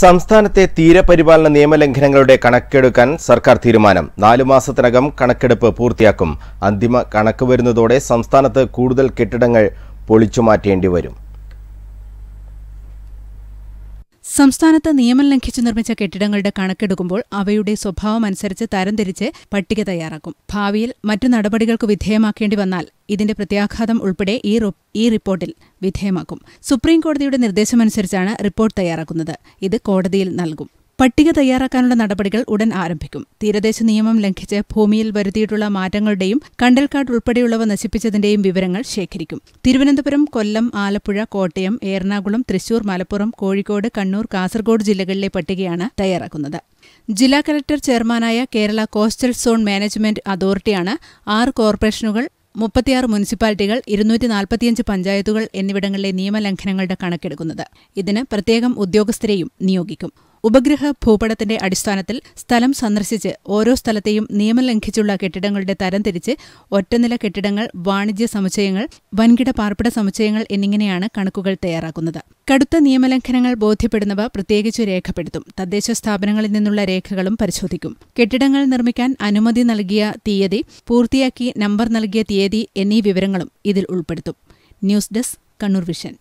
സംസ്ഥാനത്തെ തീരപരിപാലന നിയമലംഘനങ്ങളുടെ കണക്കെടുക്കാൻ സർക്കാർ തീരുമാനം നാലു മാസത്തിനകം കണക്കെടുപ്പ് പൂർത്തിയാക്കും അന്തിമ കണക്ക് വരുന്നതോടെ സംസ്ഥാനത്ത് കൂടുതൽ കെട്ടിടങ്ങൾ പൊളിച്ചുമാറ്റേണ്ടി വരും സംസ്ഥാനത്ത് നിയമം ലംഘിച്ച് നിർമ്മിച്ച കെട്ടിടങ്ങളുടെ കണക്കെടുക്കുമ്പോൾ അവയുടെ സ്വഭാവമനുസരിച്ച് തരംതിരിച്ച് പട്ടിക തയ്യാറാക്കും ഭാവിയിൽ മറ്റു നടപടികൾക്ക് വിധേയമാക്കേണ്ടി വന്നാൽ ഇതിന്റെ പ്രത്യാഘാതം ഉൾപ്പെടെ ഈ ഈ റിപ്പോർട്ടിൽ വിധേയമാക്കും സുപ്രീം കോടതിയുടെ നിർദ്ദേശമനുസരിച്ചാണ് റിപ്പോർട്ട് തയ്യാറാക്കുന്നത് ഇത് കോടതിയിൽ നൽകും പട്ടിക തയ്യാറാക്കാനുള്ള നടപടികൾ ഉടൻ ആരംഭിക്കും തീരദേശ നിയമം ലംഘിച്ച് ഭൂമിയിൽ വരുത്തിയിട്ടുള്ള മാറ്റങ്ങളുടെയും കണ്ടൽക്കാട് ഉൾപ്പെടെയുള്ളവ നശിപ്പിച്ചതിന്റെയും വിവരങ്ങൾ ശേഖരിക്കും തിരുവനന്തപുരം കൊല്ലം ആലപ്പുഴ കോട്ടയം എറണാകുളം തൃശൂർ മലപ്പുറം കോഴിക്കോട് കണ്ണൂർ കാസർഗോഡ് ജില്ലകളിലെ പട്ടികയാണ് തയ്യാറാക്കുന്നത് ജില്ലാ കലക്ടർ ചെയർമാനായ കേരള കോസ്റ്റൽ സോൺ മാനേജ്മെന്റ് അതോറിറ്റിയാണ് ആറ് കോർപ്പറേഷനുകൾ മുപ്പത്തിയാറ് മുനിസിപ്പാലിറ്റികൾ ഇരുന്നൂറ്റി നാൽപ്പത്തിയഞ്ച് പഞ്ചായത്തുകൾ എന്നിവിടങ്ങളിലെ നിയമലംഘനങ്ങളുടെ കണക്കെടുക്കുന്നത് ഇതിന് പ്രത്യേകം ഉദ്യോഗസ്ഥരെയും നിയോഗിക്കും ഉപഗ്രഹ ഭൂപടത്തിന്റെ അടിസ്ഥാനത്തിൽ സ്ഥലം സന്ദർശിച്ച് ഓരോ സ്ഥലത്തെയും നിയമം ലംഘിച്ചുള്ള കെട്ടിടങ്ങളുടെ തരംതിരിച്ച് ഒറ്റനില കെട്ടിടങ്ങൾ വാണിജ്യ സമുച്ചയങ്ങൾ വൻകിട പാർപ്പിട സമുച്ചയങ്ങൾ എന്നിങ്ങനെയാണ് കണക്കുകൾ തയ്യാറാക്കുന്നത് കടുത്ത നിയമലംഘനങ്ങൾ ബോധ്യപ്പെടുന്നവ പ്രത്യേകിച്ച് രേഖപ്പെടുത്തും തദ്ദേശ സ്ഥാപനങ്ങളിൽ നിന്നുള്ള രേഖകളും പരിശോധിക്കും കെട്ടിടങ്ങൾ നിർമ്മിക്കാൻ അനുമതി നൽകിയ തീയതി പൂർത്തിയാക്കി നമ്പർ നൽകിയ തീയതി എന്നീ വിവരങ്ങളും ഇതിൽ ഉൾപ്പെടുത്തും ന്യൂസ് ഡെസ്ക് കണ്ണൂർ വിഷൻ